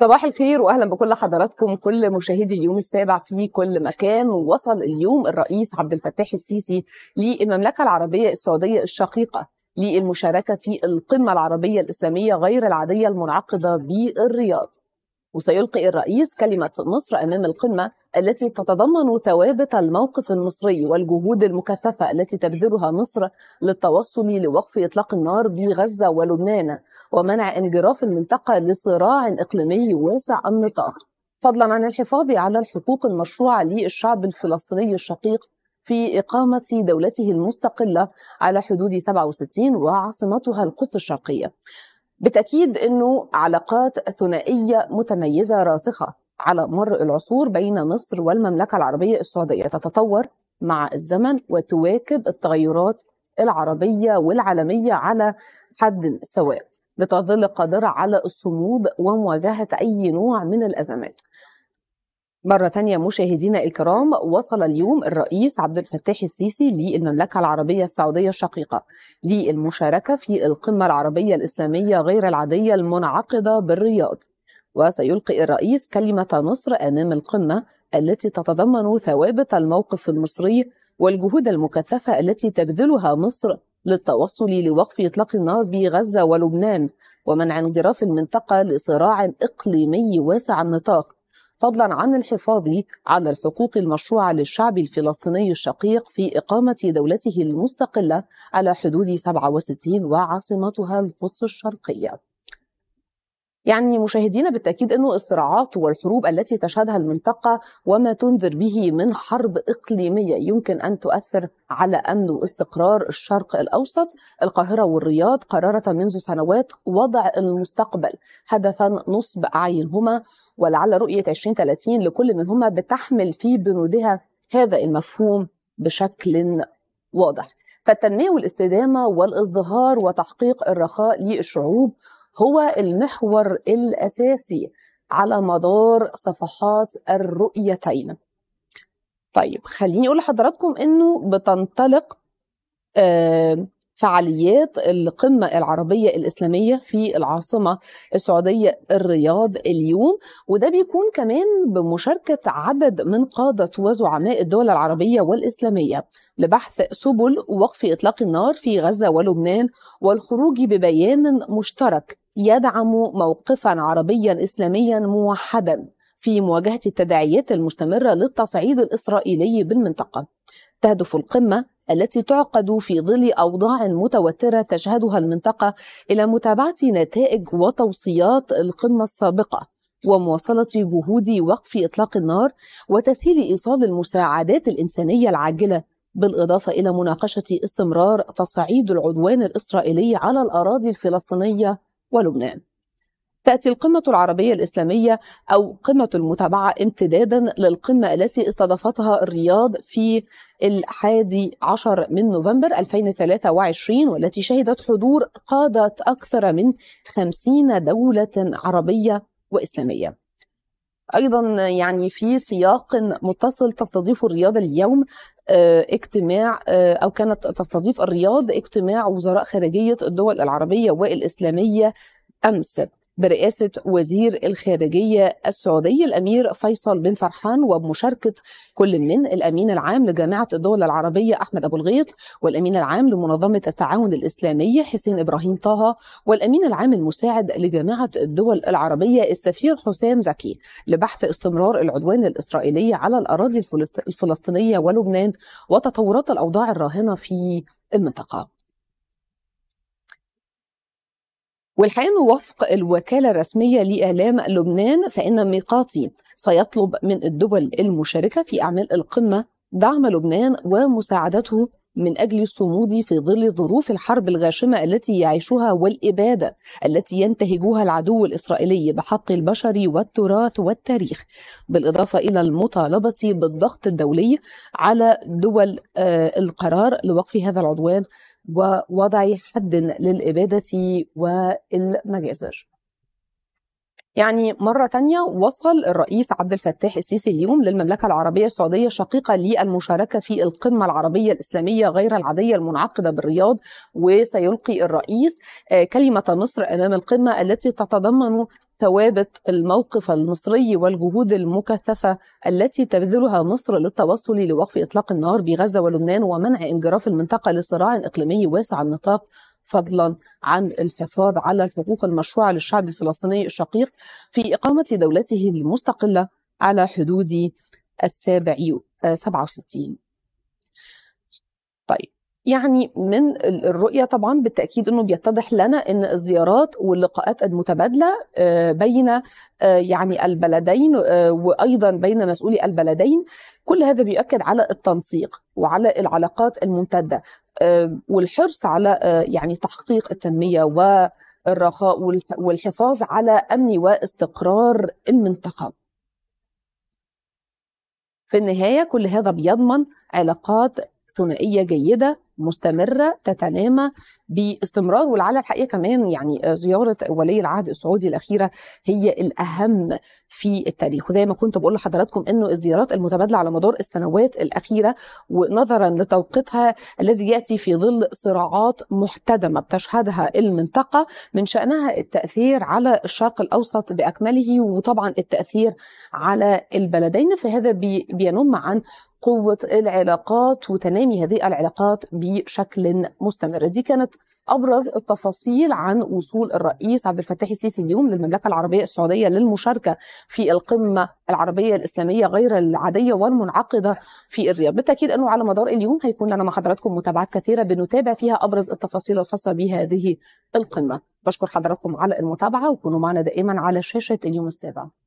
صباح الخير واهلا بكل حضراتكم كل مشاهدي اليوم السابع في كل مكان وصل اليوم الرئيس عبد الفتاح السيسي للمملكه العربيه السعوديه الشقيقه للمشاركه في القمه العربيه الاسلاميه غير العاديه المنعقده بالرياض وسيلقي الرئيس كلمة مصر أمام القمة التي تتضمن ثوابت الموقف المصري والجهود المكثفة التي تبذلها مصر للتوصل لوقف إطلاق النار بغزة ولبنان ومنع انجراف المنطقة لصراع إقليمي واسع النطاق فضلا عن الحفاظ على الحقوق المشروعة للشعب الفلسطيني الشقيق في إقامة دولته المستقلة على حدود 67 وعاصمتها القدس الشرقية بالتأكيد أنه علاقات ثنائية متميزة راسخة على مر العصور بين مصر والمملكة العربية السعودية تتطور مع الزمن وتواكب التغيرات العربية والعالمية على حد سواء لتظل قادرة على الصمود ومواجهة أي نوع من الأزمات مرة تانية مشاهدينا الكرام وصل اليوم الرئيس عبد الفتاح السيسي للمملكة العربية السعودية الشقيقة للمشاركة في القمة العربية الإسلامية غير العادية المنعقدة بالرياض وسيلقي الرئيس كلمة مصر أمام القمة التي تتضمن ثوابت الموقف المصري والجهود المكثفة التي تبذلها مصر للتوصل لوقف إطلاق النار بغزة ولبنان ومنع انجراف المنطقة لصراع إقليمي واسع النطاق فضلا عن الحفاظ على الحقوق المشروعة للشعب الفلسطيني الشقيق في إقامة دولته المستقلة على حدود 67 وعاصمتها القدس الشرقية يعني مشاهدينا بالتأكيد أنه الصراعات والحروب التي تشهدها المنطقة وما تنذر به من حرب إقليمية يمكن أن تؤثر على أمن واستقرار الشرق الأوسط القاهرة والرياض قررت منذ سنوات وضع المستقبل هدفا نصب أعينهما ولعل رؤية 2030 لكل منهما بتحمل في بنودها هذا المفهوم بشكل واضح فالتنمية والاستدامة والازدهار وتحقيق الرخاء للشعوب هو المحور الأساسي على مدار صفحات الرؤيتين طيب خليني أقول لحضراتكم أنه بتنطلق فعاليات القمة العربية الإسلامية في العاصمة السعودية الرياض اليوم وده بيكون كمان بمشاركة عدد من قادة وزعماء الدول العربية والإسلامية لبحث سبل وقف إطلاق النار في غزة ولبنان والخروج ببيان مشترك يدعم موقفا عربيا اسلاميا موحدا في مواجهه التداعيات المستمره للتصعيد الاسرائيلي بالمنطقه تهدف القمه التي تعقد في ظل اوضاع متوتره تشهدها المنطقه الى متابعه نتائج وتوصيات القمه السابقه ومواصله جهود وقف اطلاق النار وتسهيل ايصال المساعدات الانسانيه العاجله بالإضافة إلى مناقشة استمرار تصعيد العدوان الإسرائيلي على الأراضي الفلسطينية ولبنان تأتي القمة العربية الإسلامية أو قمة المتابعة امتدادا للقمة التي استضافتها الرياض في الحادي عشر من نوفمبر 2023 والتي شهدت حضور قادة أكثر من خمسين دولة عربية وإسلامية ايضا يعني في سياق متصل تستضيف الرياض اليوم آه، اجتماع آه، او كانت تستضيف الرياض اجتماع وزراء خارجيه الدول العربيه والاسلاميه امس برئاسة وزير الخارجية السعودي الأمير فيصل بن فرحان وبمشاركة كل من الأمين العام لجامعة الدول العربية أحمد أبو الغيط والأمين العام لمنظمة التعاون الإسلامي حسين إبراهيم طه والأمين العام المساعد لجامعة الدول العربية السفير حسام زكي لبحث استمرار العدوان الإسرائيلي على الأراضي الفلسطينية ولبنان وتطورات الأوضاع الراهنة في المنطقة والحقيقه انه وفق الوكاله الرسميه لاعلام لبنان فان ميقاتي سيطلب من الدول المشاركه في اعمال القمه دعم لبنان ومساعدته من اجل الصمود في ظل ظروف الحرب الغاشمه التي يعيشها والاباده التي ينتهجها العدو الاسرائيلي بحق البشر والتراث والتاريخ بالاضافه الى المطالبه بالضغط الدولي على دول آه، القرار لوقف هذا العدوان ووضع حد للإبادة والمجازر يعني مرة تانية وصل الرئيس عبد الفتاح السيسي اليوم للمملكة العربية السعودية شقيقة للمشاركة في القمة العربية الإسلامية غير العادية المنعقدة بالرياض وسيلقي الرئيس آه، كلمة مصر أمام القمة التي تتضمن ثوابت الموقف المصري والجهود المكثفة التي تبذلها مصر للتوصل لوقف إطلاق النار بغزة ولبنان ومنع انجراف المنطقة لصراع إقليمي واسع النطاق فضلا عن الحفاظ على الحقوق المشروعه للشعب الفلسطيني الشقيق في اقامه دولته المستقله على حدود السابع 67 آه، يعني من الرؤية طبعا بالتأكيد أنه بيتضح لنا أن الزيارات واللقاءات المتبادلة آه، بين آه، يعني البلدين آه، وأيضا بين مسؤولي البلدين كل هذا بيؤكد على التنسيق وعلى العلاقات الممتدة والحرص على يعني تحقيق التنمية والرخاء والحفاظ على أمن واستقرار المنطقة في النهاية كل هذا بيضمن علاقات ثنائية جيدة مستمره تتنامى باستمرار ولعل الحقيقه كمان يعني زياره ولي العهد السعودي الاخيره هي الاهم في التاريخ وزي ما كنت بقول لحضراتكم انه الزيارات المتبادله على مدار السنوات الاخيره ونظرا لتوقيتها الذي ياتي في ظل صراعات محتدمه بتشهدها المنطقه من شانها التاثير على الشرق الاوسط باكمله وطبعا التاثير على البلدين فهذا بينم عن قوة العلاقات وتنامي هذه العلاقات بشكل مستمر دي كانت أبرز التفاصيل عن وصول الرئيس عبد الفتاح السيسي اليوم للمملكة العربية السعودية للمشاركة في القمة العربية الإسلامية غير العادية والمنعقدة في الرياض بالتأكيد أنه على مدار اليوم هيكون لنا مع حضراتكم متابعات كثيرة بنتابع فيها أبرز التفاصيل الخاصة بهذه القمة بشكر حضراتكم على المتابعة وكونوا معنا دائما على شاشة اليوم السابع